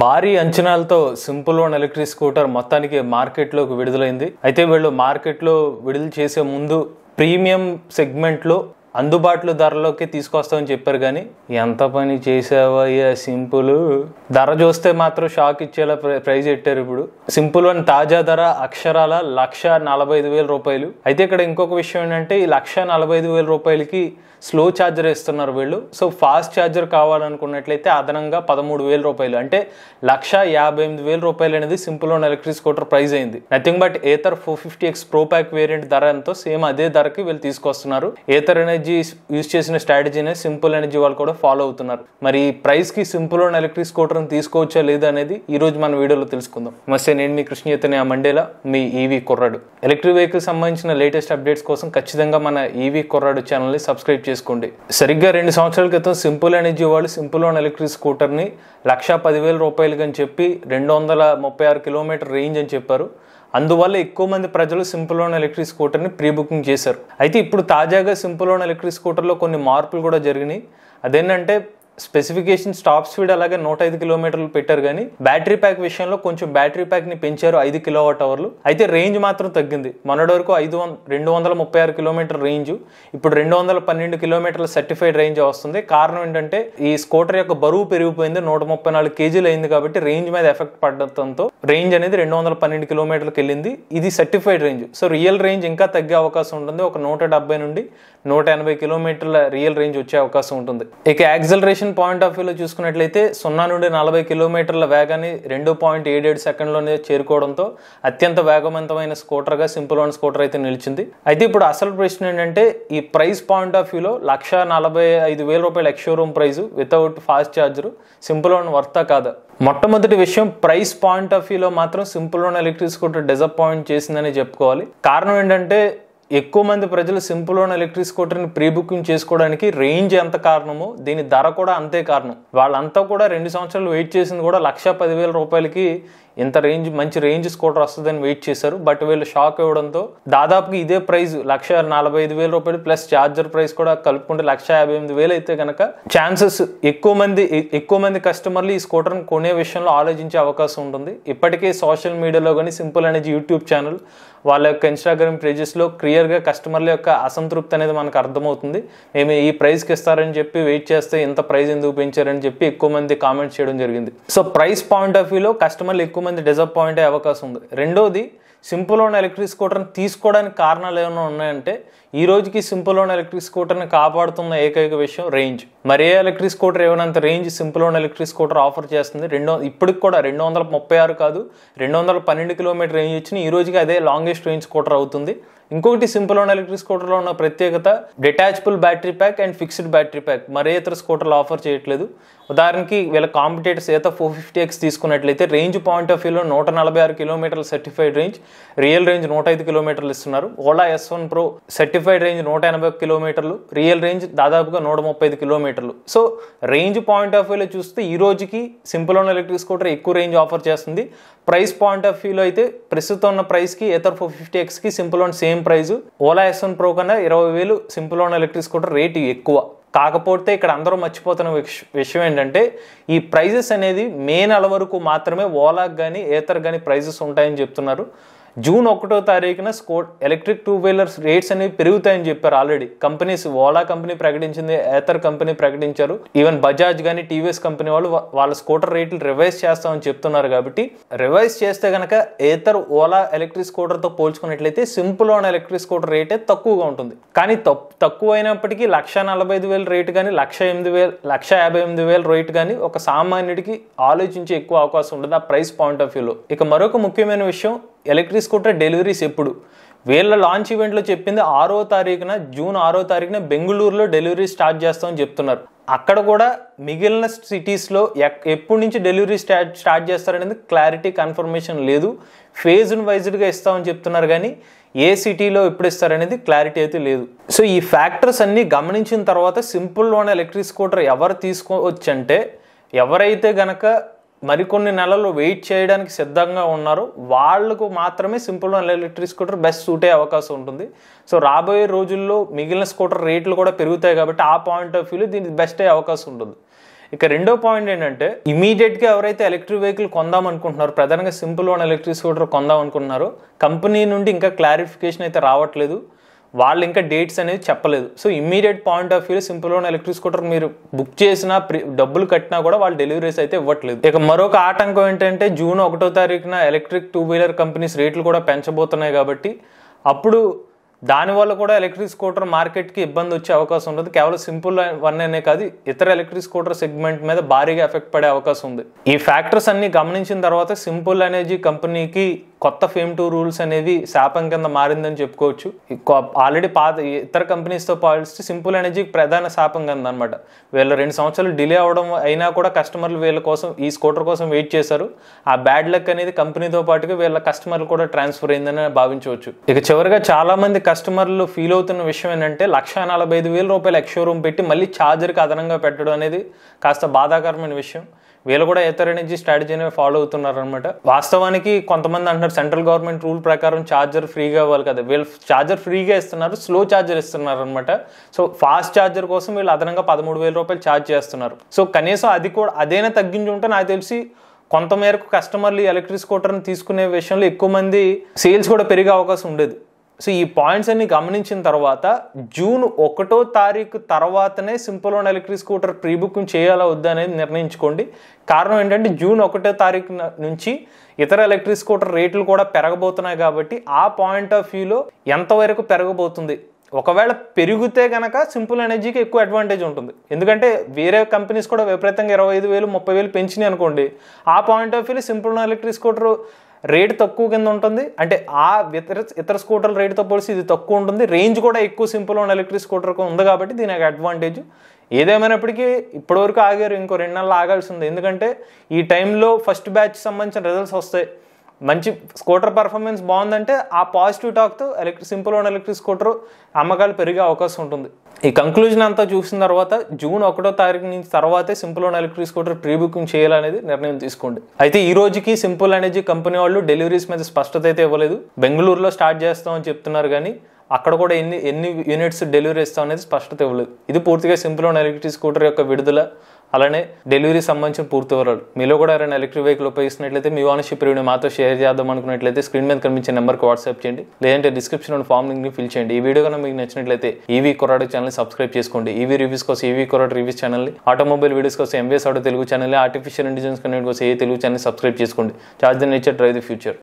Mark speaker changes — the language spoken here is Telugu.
Speaker 1: భారీ అంచనాలతో సింపుల్ వన్ ఎలక్ట్రిక్ స్కూటర్ మొత్తానికి మార్కెట్లోకి విడుదలైంది అయితే వీళ్ళు మార్కెట్లో విడుదల చేసే ముందు ప్రీమియం సెగ్మెంట్లో అందుబాటులో ధరలోకి తీసుకొస్తామని చెప్పారు కానీ ఎంత పని చేసావయ్యా సింపుల్ ధర చూస్తే మాత్రం షాక్ ఇచ్చేలా ప్రైజ్ పెట్టారు ఇప్పుడు సింపుల్ అని తాజా ధర అక్షరాల లక్ష నలభై ఐదు వేల రూపాయలు అయితే ఇక్కడ ఇంకొక విషయం ఏంటంటే ఈ లక్ష నలభై ఐదు వేల రూపాయలకి స్లో ఛార్జర్ ఇస్తున్నారు వీళ్ళు సో ఫాస్ట్ ఛార్జర్ కావాలనుకున్నట్లయితే అదనంగా పదమూడు వేల రూపాయలు అంటే లక్ష యాభై ఎనిమిది వేల రూపాయలు అనేది సింపుల్ ఉన్న ఎలక్ట్రిక్ స్కూటర్ ప్రైజ్ అయింది nothing but Ather four fifty X pro pack variant ధర ఎంతో సేమ్ అదే ధరకి వీళ్ళు తీసుకొస్తున్నారు ఏతర్ అనేది ఎనర్జీ యూజ్ చేసిన స్ట్రాటజీనే సింపుల్ ఎనర్జీ వాళ్ళు కూడా ఫాలో అవుతున్నారు మరి ప్రైస్కి సింపుల్ అండ్ ఎలక్ట్రిక్ స్కూటర్ని తీసుకోవచ్చా లేదా అనేది ఈరోజు మన వీడియోలో తెలుసుకుందాం మస్తే నేను మీ కృష్ణీయతని ఆ మండేలా మీ ఈవీ e కుర్రాడు ఎలక్ట్రిక్ వెహికల్ సంబంధించిన లేటెస్ట్ అప్డేట్స్ కోసం ఖచ్చితంగా మన ఈవీ e కుర్రాడు ఛానల్ని సబ్స్క్రైబ్ చేసుకోండి సరిగ్గా రెండు సంవత్సరాల క్రితం సింపుల్ ఎనర్జీ వాళ్ళు సింపుల్ అండ్ ఎలక్ట్రిక్ స్కూటర్ని లక్షా పదివేల రూపాయలు అని చెప్పి రెండు వందల ముప్పై ఆరు కిలోమీటర్ రేంజ్ అని చెప్పారు అందువల్ల ఎక్కువ మంది ప్రజలు సింపుల్ లోన్ ఎలక్ట్రిక్ స్కూటర్ని ప్రీ బుకింగ్ చేశారు అయితే ఇప్పుడు తాజాగా సింపుల్ లోన్ ఎలక్ట్రిక్ స్కూటర్లో కొన్ని మార్పులు కూడా జరిగినాయి అదేంటంటే స్పెసిఫికేషన్ స్టాప్ స్పీడ్ అలాగే నూట ఐదు కిలోమీటర్లు పెట్టారు కానీ బ్యాటరీ ప్యాక్ విషయంలో కొంచెం బ్యాటరీ ప్యాక్ ని పెంచారు ఐదు కిలోవాట్ అవర్లు అయితే రేంజ్ మాత్రం తగ్గింది మొన్నటి వరకు ఐదు రెండు వందల ముప్పై ఆరు కిలోమీటర్ రేంజ్ ఇప్పుడు రెండు వందల పన్నెండు కిలోమీటర్ల సర్టిఫైడ్ రేంజ్ వస్తుంది కారణం ఏంటంటే ఈ స్కూటర్ యొక్క బరువు పెరిగిపోయింది నూట ముప్పై నాలుగు కేజీలు అయింది కాబట్టి రేంజ్ మీద ఎఫెక్ట్ పడటంతో రేంజ్ అనేది రెండు వందల పన్నెండు కిలోమీటర్లకు వెళ్ళింది ఇది certified range so real range ఇంకా తగ్గే అవకాశం ఉంటుంది ఒక నూట డెబ్బై నుండి నూట ఎనభై కిలోమీటర్ల రియల్ రేంజ్ వచ్చే అవకాశం ఉంటుంది ఇక యాక్సలరేషన్ పాయింట్ ఆఫ్ వ్యూలో చూసుకున్నట్లయితే సున్నా నుండి నలభై కిలోమీటర్ల వేగాన్ని రెండు పాయింట్ ఏడేడు సెకండ్లోనే చేరుకోవడంతో అత్యంత వేగవంతమైన స్కూటర్గా సింపుల్ వన్ స్కూటర్ అయితే నిలిచింది అయితే ఇప్పుడు అసలు ప్రశ్న ఏంటంటే ఈ ప్రైస్ పాయింట్ ఆఫ్ వ్యూలో లక్ష నలభై ఐదు వేల రూపాయల ex showroom price without fast charger Simple One వర్తా కాదా మొట్టమొదటి విషయం ప్రైస్ పాయింట్ ఆఫ్ వ్యూలో మాత్రం Simple One electric scooter disappoint చేసిందని చెప్పుకోవాలి కారణం ఏంటంటే ఎక్కువ మంది ప్రజలు సింపుల్ ఓన్ ఎలక్ట్రిక్ స్కూటర్ని ప్రీ బుకింగ్ చేసుకోవడానికి రేంజ్ ఎంత కారణమో దీని ధర కూడా అంతే కారణం వాళ్ళంతా కూడా రెండు సంవత్సరాలు వెయిట్ చేసింది కూడా లక్ష పదివేల రూపాయలకి ఇంత రేంజ్ మంచి రేంజ్ స్కూటర్ వస్తుందని వెయిట్ చేశారు బట్ వీళ్ళు షాక్ ఇవ్వడంతో దాదాపుగా ఇదే ప్రైస్ లక్ష నలభై ఐదు వేల రూపాయలు ప్లస్ ఛార్జర్ ప్రైస్ కూడా కలుపుకుంటే లక్ష యాభై ఎనిమిది వేలు అయితే కనుక ఛాన్సెస్ ఎక్కువ మంది ఎక్కువ మంది కస్టమర్లు ఈ స్కూటర్ని కొనే విషయంలో ఆలోచించే అవకాశం ఉంటుంది ఇప్పటికే సోషల్ మీడియాలో కానీ సింపుల్ అనేది యూట్యూబ్ ఛానల్ వాళ్ళ యొక్క ఇన్స్టాగ్రామ్ పేజెస్లో క్లియర్గా కస్టమర్ల యొక్క అసంతృప్తి అనేది మనకు అర్థమవుతుంది మేము ఈ ప్రైస్కి ఇస్తారని చెప్పి వెయిట్ చేస్తే ఇంత ప్రైస్ ఎందుకు పెంచారని చెప్పి ఎక్కువ మంది కామెంట్స్ చేయడం జరిగింది సో ప్రైస్ పాయింట్ ఆఫ్ వ్యూలో కస్టమర్లు ఎక్కువ ఎక్కువ మంది డిసప్పాయింట్ అయ్యే అవకాశం ఉంది రెండోది సింపుల్ ఓన్ ఎలక్ట్రిక్ స్కూటర్ని తీసుకోవడానికి కారణాలు ఏమైనా ఉన్నాయంటే ఈ రోజుకి సింపుల్ ఓన్ ఎలక్ట్రిక్ స్కూటర్ని కాపాడుతున్న ఏకైక విషయం రేంజ్ ఏ ఎలక్ట్రిక్ స్కూటర్ ఏమైనా range Simple One electric scooter offer చేస్తుంది రెండు ఇప్పటికి కూడా రెండు వందల ముప్పై ఆరు కాదు రెండు వందల పన్నెండు కిలోమీటర్ రేంజ్ వచ్చిన ఈ రోజుకి అదే లాంగెస్ట్ రేంజ్ స్కూటర్ అవుతుంది ఇంకొకటి సింపుల్ ఓన్ ఎలక్ట్రిక్ స్కూటర్లో ఉన్న ప్రత్యేకత detachable battery pack and fixed battery pack మరే ఇతర స్కూటర్లు ఆఫర్ చేయట్లేదు ఉదాహరణకి వీళ్ళ కాంపిటేటర్స్ ఏదో ఫోర్ ఫిఫ్టీ ఎక్స్ తీసుకున్నట్లయితే రేంజ్ పాయింట్ ఆఫ్ వ్యూలో నూట నలభై ఆరు కిలోమీటర్ల సర్టిఫైడ్ రేంజ్ రియల్ రేంజ్ నూట ఐదు కిలోమీటర్లు ఇస్తున్నారు Ola S one pro certified range నూట ఎనభై కిలోమీటర్లు రియల్ రేంజ్ దాదాపుగా నూట ముప్పై ఐదు కిలోమీటర్లు సో రేంజ్ పాయింట్ ఆఫ్ వ్యూలో చూస్తే ఈ రోజుకి సింపుల్ ఉన్న ఎలక్ట్రిక్ స్కూటర్ ఎక్కువ రేంజ్ ఆఫర్ చేస్తుంది ప్రైస్ పాయింట్ ఆఫ్ వ్యూలో అయితే ప్రస్తుతం ఉన్న ప్రైస్కి ఎథర్ ఫోర్ ఫిఫ్టీ ఎక్స్కి Simple One same price Ola S one pro కన్నా ఇరవై వేలు Simple One electric scooter rate ఎక్కువ కాకపోతే ఇక్కడ అందరూ మర్చిపోతున్న విషయం ఏంటంటే ఈ ప్రైజెస్ అనేది మే నెల వరకు మాత్రమే ఓలాకి కానీ ఏతర్ కానీ ప్రైజెస్ ఉంటాయని చెప్తున్నారు జూన్ ఒకటో తారీఖున స్కో ఎలక్ట్రిక్ టూ వీలర్స్ రేట్స్ అనేవి పెరుగుతాయని చెప్పారు ఆల్రెడీ కంపెనీస్ ఓలా కంపెనీ ప్రకటించింది ఏథర్ కంపెనీ ప్రకటించారు ఈవెన్ బజాజ్ కానీ టీవీఎస్ కంపెనీ వాళ్ళు వాళ్ళ స్కూటర్ రేట్లు రివైజ్ చేస్తామని చెప్తున్నారు కాబట్టి రివైజ్ చేస్తే కనుక ఏథర్ ఓలా ఎలక్ట్రిక్ స్కూటర్తో పోల్చుకున్నట్లయితే సింపుల్ ఆన్ ఎలక్ట్రిక్ స్కూటర్ రేటే తక్కువగా ఉంటుంది కానీ తక్కువ అయినప్పటికీ లక్ష నలభై ఐదు వేల రేటు కానీ లక్ష ఎనిమిది వేలు లక్ష యాభై ఎనిమిది వేల రేటు కానీ ఒక సామాన్యుడికి ఆలోచించే ఎక్కువ అవకాశం ఉంటుంది ఆ ప్రైస్ పాయింట్ ఆఫ్ వ్యూలో ఇక మరొక ముఖ్యమైన విషయం ఎలక్ట్రిక్ స్కూటర్ డెలివరీస్ ఎప్పుడు వీళ్ళ లాంచ్ ఈవెంట్లో చెప్పింది ఆరో తారీఖున జూన్ ఆరో తారీఖున బెంగళూరులో డెలివరీ స్టార్ట్ చేస్తామని చెప్తున్నారు అక్కడ కూడా మిగిలిన సిటీస్లో ఎప్పటి నుంచి డెలివరీ స్టార్ట్ స్టార్ట్ చేస్తారనేది క్లారిటీ కన్ఫర్మేషన్ లేదు ఫేజ్ను వైజ్డ్గా ఇస్తామని చెప్తున్నారు కానీ ఏ సిటీలో ఎప్పుడు ఇస్తారనేది క్లారిటీ అయితే లేదు సో ఈ ఫ్యాక్టర్స్ అన్నీ గమనించిన తర్వాత సింపుల్ లోన్ ఎలక్ట్రిక్ స్కూటర్ ఎవరు తీసుకోవచ్చంటే ఎవరైతే గనక మరికొన్ని నెలలు వెయిట్ చేయడానికి సిద్ధంగా ఉన్నారు వాళ్లకు మాత్రమే Simple electric scooter best suit అయ్యే అవకాశం ఉంటుంది సో రాబోయే రోజుల్లో మిగిలిన స్కూటర్ రేట్లు కూడా పెరుగుతాయి కాబట్టి ఆ పాయింట్ ఆఫ్ వ్యూలో దీనికి బెస్ట్ అయ్యే అవకాశం ఉంటుంది ఇక రెండో పాయింట్ ఏంటంటే ఇమీడియట్గా ఎవరైతే ఎలక్ట్రిక్ వెహికల్ కొందాం అనుకుంటున్నారో ప్రధానంగా సింపుల్ ఓన్ ఎలక్ట్రిక్ స్కూటర్ కొందాం అనుకుంటున్నారో కంపెనీ నుండి ఇంకా క్లారిఫికేషన్ అయితే రావట్లేదు వాళ్ళు ఇంకా డేట్స్ అనేది చెప్పలేదు so immediate point of view Simple One electric scooter మీరు బుక్ చేసిన డబ్బులు కట్టినా కూడా వాళ్ళు డెలివరీస్ అయితే ఇవ్వట్లేదు ఇక మరొక ఆటంకం ఏంటంటే జూన్ ఒకటో తారీఖున ఎలక్ట్రిక్ టూ వీలర్ కంపెనీస్ రేట్లు కూడా పెంచబోతున్నాయి కాబట్టి అప్పుడు దానివల్ల కూడా ఎలక్ట్రిక్ స్కూటర్ మార్కెట్కి ఇబ్బంది వచ్చే అవకాశం ఉండదు కేవలం సింపుల్ వన్ అనే కాదు ఇతర ఎలక్ట్రిక్ స్కూటర్ సెగ్మెంట్ మీద భారీగా ఎఫెక్ట్ పడే అవకాశం ఉంది ఈ ఫ్యాక్టర్స్ అన్ని గమనించిన తర్వాత సింపుల్ ఎనర్జీ కంపెనీకి కొత్త ఫేమ్ టూ రూల్స్ అనేవి శాపం కింద మారిందని చెప్పుకోవచ్చు ఆల్రెడీ పాత ఇతర కంపెనీస్తో పోలిస్తే సింపుల్ ఎనర్జీకి ప్రధాన శాపం కింద అనమాట వీళ్ళు రెండు సంవత్సరాలు డిలే అవడం అయినా కూడా కస్టమర్లు వీళ్ళ కోసం ఈ స్కూటర్ కోసం వెయిట్ చేశారు ఆ బ్యాడ్ లక్ అనేది కంపెనీతో పాటుగా వీళ్ళ కస్టమర్లు కూడా ట్రాన్స్ఫర్ అయిందని భావించవచ్చు ఇక చివరిగా చాలామంది కస్టమర్లు ఫీల్ అవుతున్న విషయం ఏంటంటే లక్ష నలభై ఐదు వేల రూపాయలు ఎక్స్ షోరూమ్ పెట్టి మళ్ళీ ఛార్జర్కి అదనంగా పెట్టడం అనేది కాస్త బాధాకరమైన విషయం వీళ్ళు కూడా ఏథర్ నుంచి స్ట్రాటజీని ఫాలో అవుతున్నారనమాట వాస్తవానికి కొంతమంది అంటున్నారు సెంట్రల్ గవర్నమెంట్ రూల్ ప్రకారం ఛార్జర్ ఫ్రీగా ఇవ్వాలి కదా వీళ్ళు ఛార్జర్ ఫ్రీగా ఇస్తున్నారు స్లో ఛార్జర్ ఇస్తున్నారు అనమాట సో ఫాస్ట్ ఛార్జర్ కోసం వీళ్ళు అదనంగా పదమూడు వేల రూపాయలు ఛార్జ్ చేస్తున్నారు సో కనీసం అది కూడా అదేనా తగ్గించి ఉంటే నాకు తెలిసి కొంతమేరకు కస్టమర్లు ఎలక్ట్రిక్ స్కూటర్ని తీసుకునే విషయంలో ఎక్కువ మంది సేల్స్ కూడా పెరిగే అవకాశం ఉండేది సో ఈ పాయింట్స్ అన్ని గమనించిన తర్వాత జూన్ ఒకటో తారీఖు తర్వాతనే Simple One electric scooter pre booking చేయాలా వద్దా అనేది నిర్ణయించుకోండి కారణం ఏంటంటే జూన్ ఒకటో తారీఖు నుంచి ఇతర ఎలక్ట్రిక్ స్కూటర్ రేట్లు కూడా పెరగబోతున్నాయి కాబట్టి ఆ పాయింట్ ఆఫ్ వ్యూలో ఎంతవరకు పెరగబోతుంది ఒకవేళ పెరిగితే కనుక సింపుల్ ఎనర్జీకి ఎక్కువ అడ్వాంటేజ్ ఉంటుంది ఎందుకంటే వేరే కంపెనీస్ కూడా విపరీతంగా ఇరవై ఐదు వేలు ముప్పై వేలు పెంచినాయి అనుకోండి ఆ పాయింట్ ఆఫ్ వ్యూలో సింపుల్ ఎలక్ట్రిక్ స్కూటర్ రేటు తక్కువ కింద ఉంటుంది అంటే ఆ ఇతర ఇతర స్కూటర్ల రేటుతో పోలిసి ఇది తక్కువ ఉంటుంది రేంజ్ కూడా ఎక్కువ సింపుల్ ఉన్న ఎలక్ట్రిక్ స్కూటర్కి ఉంది కాబట్టి దీనికి అడ్వాంటేజ్ ఏదేమైనప్పటికీ ఇప్పటివరకు ఆగారు ఇంకో రెండు నెలలు ఆగాల్సి ఉంది ఎందుకంటే ఈ టైంలో ఫస్ట్ బ్యాచ్ సంబంధించిన రిజల్ట్స్ వస్తాయి మంచి స్కూటర్ పర్ఫార్మెన్స్ బాగుందంటే ఆ పాజిటివ్ టాక్తో electric Simple One electric scooter అమ్మకాలు పెరిగే అవకాశం ఉంటుంది ఈ కంక్లూజన్ అంతా చూసిన తర్వాత జూన్ ఒకటో తారీఖు నుంచి తర్వాతే Simple One electric scooter pre booking చేయాలనేది నిర్ణయం తీసుకోండి అయితే ఈ రోజుకి సింపుల్ ఎనర్జీ కంపెనీ వాళ్ళు డెలివరీస్ మీద స్పష్టత అయితే ఇవ్వలేదు బెంగళూరులో స్టార్ట్ చేస్తామని చెప్తున్నారు కానీ అక్కడ కూడా ఎన్ని ఎన్ని యూనిట్స్ డెలివరీ ఇస్తాం అనేది స్పష్టత ఇవ్వలేదు ఇది పూర్తిగా సింపుల్ ఓన్ ఎలక్ట్రిక్ స్కూటర్ యొక్క విడుదల అలానే డెలివరీ సంబంధించిన పూర్తి వివరాలు మీలో కూడా ఎవరైనా ఎలక్ట్రిక్ వెహికల్ ఉపయోగిస్తున్నట్లయితే మీ ఓనర్షిప్ రివ్యూని మాతో షేర్ చేద్దాం అనుకున్నట్లయితే స్క్రీన్ మీద కనిపించే నెంబర్కి వాట్సాప్ చేయండి లేదంటే డిస్క్రిప్షన్ ఫామ్ లింక్ని ఫిల్ చేయండి ఈ వీడియో కనుక మీకు నచ్చినట్లయితే ఈవీ కొరాడు ఛానల్ని సబ్స్క్రైబ్ చేసుకోండి ఈవీ రివ్యూస్ కోసం ఈవీ కొరాడు రివ్యూస్ ఛానల్ని ఆటోమొబైల్ వీడియోస్ కోసం MVS auto Telugu channel artificial intelligence connect కోసం ఏ తెలుగు ఛానల్ సబ్స్క్రైబ్ చేసుకోండి charge the nature drive the future